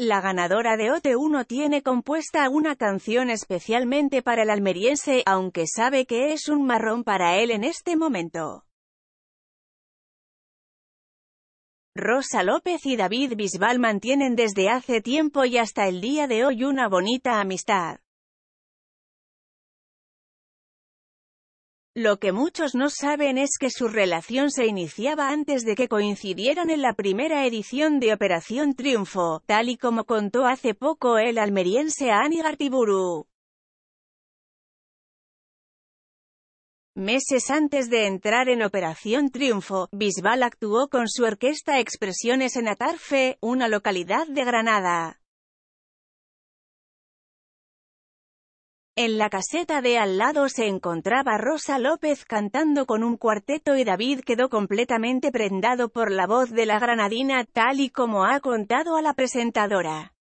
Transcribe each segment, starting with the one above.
La ganadora de OT1 tiene compuesta una canción especialmente para el almeriense, aunque sabe que es un marrón para él en este momento. Rosa López y David Bisbal mantienen desde hace tiempo y hasta el día de hoy una bonita amistad. Lo que muchos no saben es que su relación se iniciaba antes de que coincidieran en la primera edición de Operación Triunfo, tal y como contó hace poco el almeriense Ani Gartiburu. Meses antes de entrar en Operación Triunfo, Bisbal actuó con su orquesta Expresiones en Atarfe, una localidad de Granada. En la caseta de al lado se encontraba Rosa López cantando con un cuarteto y David quedó completamente prendado por la voz de la granadina tal y como ha contado a la presentadora.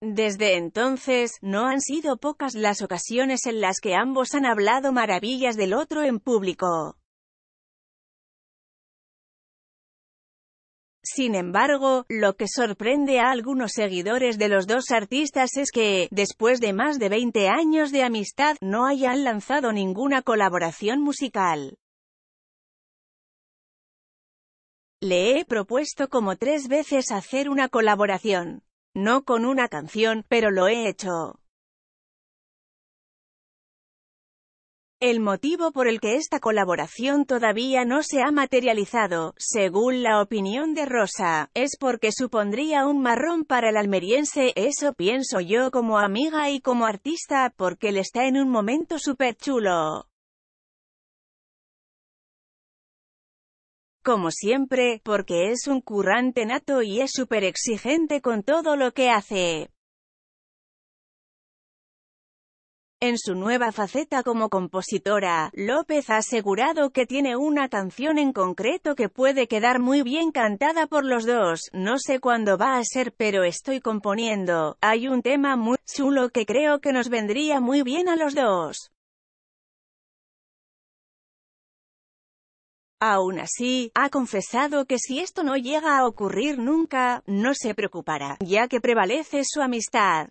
Desde entonces, no han sido pocas las ocasiones en las que ambos han hablado maravillas del otro en público. Sin embargo, lo que sorprende a algunos seguidores de los dos artistas es que, después de más de 20 años de amistad, no hayan lanzado ninguna colaboración musical. Le he propuesto como tres veces hacer una colaboración. No con una canción, pero lo he hecho. El motivo por el que esta colaboración todavía no se ha materializado, según la opinión de Rosa, es porque supondría un marrón para el almeriense, eso pienso yo como amiga y como artista, porque él está en un momento súper chulo. Como siempre, porque es un currante nato y es súper exigente con todo lo que hace. En su nueva faceta como compositora, López ha asegurado que tiene una canción en concreto que puede quedar muy bien cantada por los dos, no sé cuándo va a ser pero estoy componiendo, hay un tema muy chulo que creo que nos vendría muy bien a los dos. Aún así, ha confesado que si esto no llega a ocurrir nunca, no se preocupará, ya que prevalece su amistad.